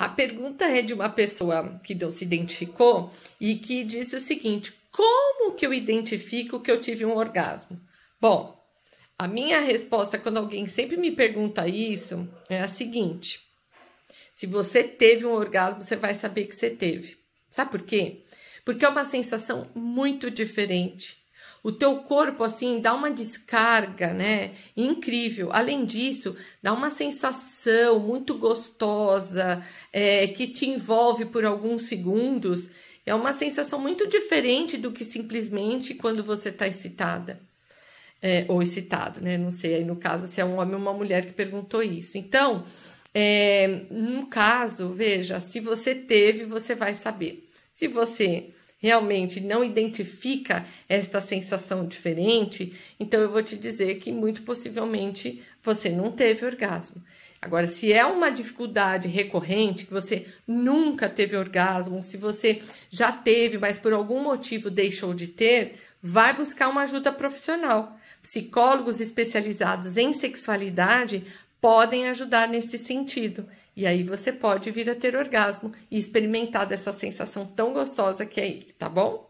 A pergunta é de uma pessoa que não se identificou e que disse o seguinte: Como que eu identifico que eu tive um orgasmo? Bom, a minha resposta quando alguém sempre me pergunta isso é a seguinte: Se você teve um orgasmo, você vai saber que você teve. Sabe por quê? Porque é uma sensação muito diferente o teu corpo, assim, dá uma descarga, né? Incrível. Além disso, dá uma sensação muito gostosa, é, que te envolve por alguns segundos. É uma sensação muito diferente do que simplesmente quando você está excitada. É, ou excitado, né? Não sei aí no caso se é um homem ou uma mulher que perguntou isso. Então, é, no caso, veja, se você teve, você vai saber. Se você realmente não identifica esta sensação diferente, então eu vou te dizer que muito possivelmente você não teve orgasmo. Agora, se é uma dificuldade recorrente, que você nunca teve orgasmo, se você já teve, mas por algum motivo deixou de ter, vai buscar uma ajuda profissional. Psicólogos especializados em sexualidade podem ajudar nesse sentido. E aí você pode vir a ter orgasmo e experimentar dessa sensação tão gostosa que é ele, tá bom?